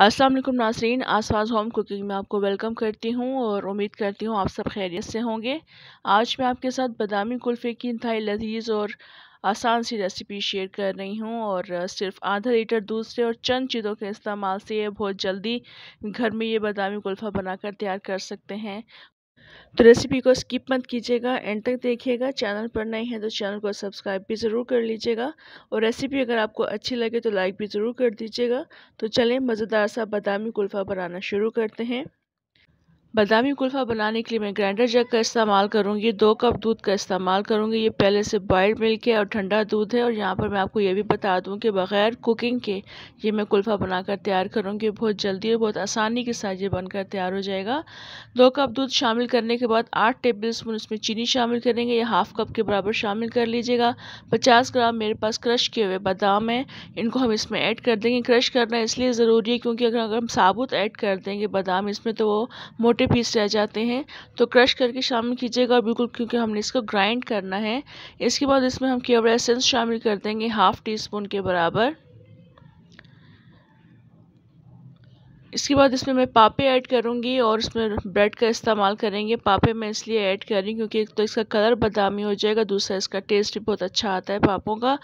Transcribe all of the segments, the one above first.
वालेकुम Nasreen आसवाज home cooking में आपको वेलकम करती हूँ और उम्मीद करती हूँ आप सब खैरियत से होंगे आज मैं आपके साथ बादामी कुल्फ़े की इंतहाई लजीज और आसान सी रेसिपी शेयर कर रही हूँ और सिर्फ आधा लीटर दूध से और चंद चीज़ों के इस्तेमाल से बहुत जल्दी घर में ये बादामी कुल्फ़ा बनाकर तैयार कर सकते हैं तो रेसिपी को स्किप मत कीजिएगा एंड तक देखिएगा चैनल पर नए हैं तो चैनल को सब्सक्राइब भी ज़रूर कर लीजिएगा और रेसिपी अगर आपको अच्छी लगे तो लाइक भी ज़रूर कर दीजिएगा तो चलें मज़ेदार सा बादामी कुल्फ़ा बनाना शुरू करते हैं बादामी कुल्फ़ा बनाने के लिए मैं ग्राइंडर जग का इस्तेमाल करूँगी दो कप दूध का इस्तेमाल करूँगी ये पहले से बॉयल्ड मिल्क है और ठंडा दूध है और यहाँ पर मैं आपको ये भी बता दूँ कि बग़ैर कुकिंग के ये मैं कुल्फ़ा बनाकर तैयार करूँगी बहुत जल्दी और बहुत आसानी के साथ ये बनकर तैयार हो जाएगा दो कप दूध शामिल करने के बाद आठ टेबल स्पून इसमें चीनी शामिल करेंगे या हाफ़ कप के बराबर शामिल कर लीजिएगा पचास ग्राम मेरे पास क्रश किए हुए बादाम हैं इनको हम इसमें ऐड कर देंगे क्रश करना इसलिए ज़रूरी है क्योंकि अगर अगर हम साबुत ऐड कर देंगे बादाम इसमें तो वो मोटे छोटे पीस रह जाते हैं तो क्रश करके शामिल कीजिएगा बिल्कुल क्योंकि हमने इसको ग्राइंड करना है इसके बाद इसमें हम केवल एसेंस शामिल कर देंगे हाफ़ टी स्पून के बराबर इसके बाद इसमें मैं पापे ऐड करूंगी और इसमें ब्रेड का इस्तेमाल करेंगे पापे मैं इसलिए ऐड कर रही हूँ क्योंकि एक तो इसका कलर बदामी हो जाएगा दूसरा इसका टेस्ट भी बहुत अच्छा आता है पापों का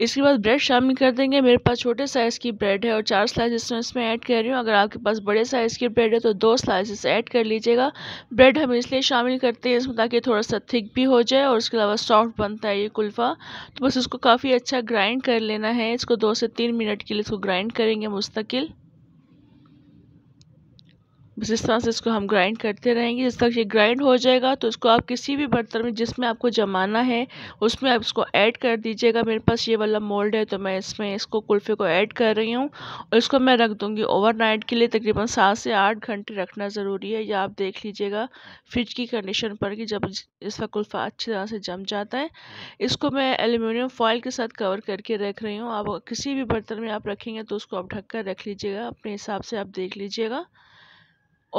इसके बाद ब्रेड शामिल कर देंगे मेरे पास छोटे साइज़ की ब्रेड है और चार स्लाइसेस मैं इसमें ऐड कर रही हूँ अगर आपके पास बड़े साइज़ की ब्रेड है तो दो स्लाइसेस ऐड कर लीजिएगा ब्रेड हम इसलिए शामिल करते हैं इसमें ताकि थोड़ा सा थिक भी हो जाए और उसके अलावा सॉफ्ट बनता है ये कुल्फ़ा तो बस इसको काफ़ी अच्छा ग्राइंड कर लेना है इसको दो से तीन मिनट के लिए इसको ग्राइंड करेंगे मुस्तकिल बस इस तरह से इसको हम ग्राइंड करते रहेंगे जिस तक ये ग्राइंड हो जाएगा तो इसको आप किसी भी बर्तन में जिसमें आपको जमाना है उसमें आप इसको ऐड कर दीजिएगा मेरे पास ये वाला मोल्ड है तो मैं इसमें इसको कुल्फ़े को ऐड कर रही हूँ और इसको मैं रख दूँगी ओवरनाइट के लिए तकरीबन सात से आठ घंटे रखना ज़रूरी है या आप देख लीजिएगा फ्रिज की कंडीशन पर कि जब इसका कुल्फ़ा अच्छी तरह से जम जाता है इसको मैं एलुमिनियम फॉयल के साथ कवर करके रख रही हूँ आप किसी भी बर्तन में आप रखेंगे तो उसको आप ढक कर रख लीजिएगा अपने हिसाब से आप देख लीजिएगा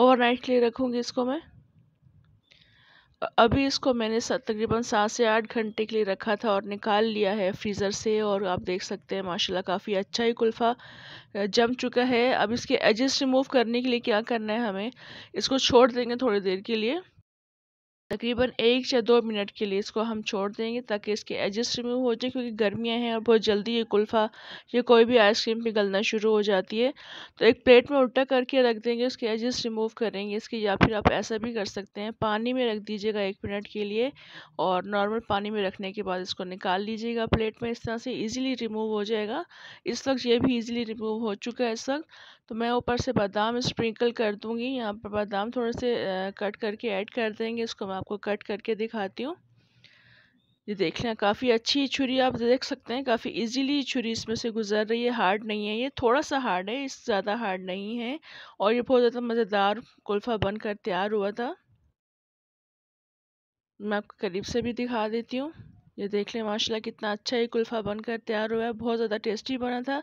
ओवरनाइट के लिए रखूँगी इसको मैं अभी इसको मैंने तकरीबन सात से आठ घंटे के लिए रखा था और निकाल लिया है फ्रीज़र से और आप देख सकते हैं माशाल्लाह काफ़ी अच्छा ही कुल्फ़ा जम चुका है अब इसके एजेस रिमूव करने के लिए क्या करना है हमें इसको छोड़ देंगे थोड़ी देर के लिए तकरीबन एक या दो मिनट के लिए इसको हम छोड़ देंगे ताकि इसके एजेस रिमूव हो जाए क्योंकि गर्मियाँ हैं और बहुत जल्दी ये कुल्फ़ा या कोई भी आइसक्रीम पिघलना शुरू हो जाती है तो एक प्लेट में उल्टा करके रख देंगे उसके एजेस रिमूव करेंगे इसके या फिर आप ऐसा भी कर सकते हैं पानी में रख दीजिएगा एक मिनट के लिए और नॉर्मल पानी में रखने के बाद इसको निकाल लीजिएगा प्लेट में इस तरह से ईजिली रिमूव हो जाएगा इस वक्त ये भी ईजिली रिमूव हो चुका है इस वक्त तो मैं ऊपर से बादाम स्प्रिंकल कर दूँगी यहाँ पर बादाम थोड़े से कट करके ऐड कर देंगे इसको मैं आपको कट करके दिखाती हूँ ये देख लें काफ़ी अच्छी छुरी आप देख सकते हैं काफ़ी इजीली छुरी इसमें से गुजर रही है हार्ड नहीं है ये थोड़ा सा हार्ड है इस ज़्यादा हार्ड नहीं है और ये बहुत ज़्यादा मज़ेदार कुल्फ़ा बनकर तैयार हुआ था मैं आपको करीब से भी दिखा देती हूँ ये देख लें माशाल्लाह कितना अच्छा ये कुल्फ़ा बनकर तैयार हुआ है बहुत ज़्यादा टेस्टी बना था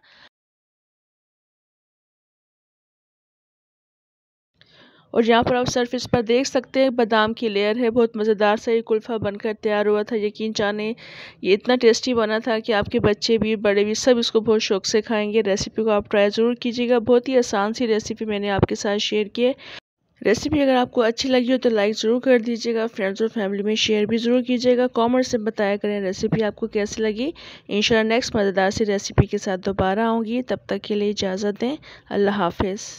और यहाँ पर आप सरफेस पर देख सकते हैं बादाम की लेयर है बहुत मज़ेदार सा ये कुल्फ़ा बनकर तैयार हुआ था यकीन जाने ये इतना टेस्टी बना था कि आपके बच्चे भी बड़े भी सब इसको बहुत शौक से खाएंगे रेसिपी को आप ट्राई ज़रूर कीजिएगा बहुत ही आसान सी रेसिपी मैंने आपके साथ शेयर की है रेसिपी अगर आपको अच्छी लगी हो तो लाइक ज़रूर कर दीजिएगा फ्रेंड्स और फैमिली में शेयर भी ज़रूर कीजिएगा कॉमेंट से बताया करें रेसिपी आपको कैसी लगी इंशाल्लाह नेक्स्ट मज़ेदार सी रेसिपी के साथ दोबारा आऊँगी तब तक के लिए इजाज़त दें अल्लाह हाफिज़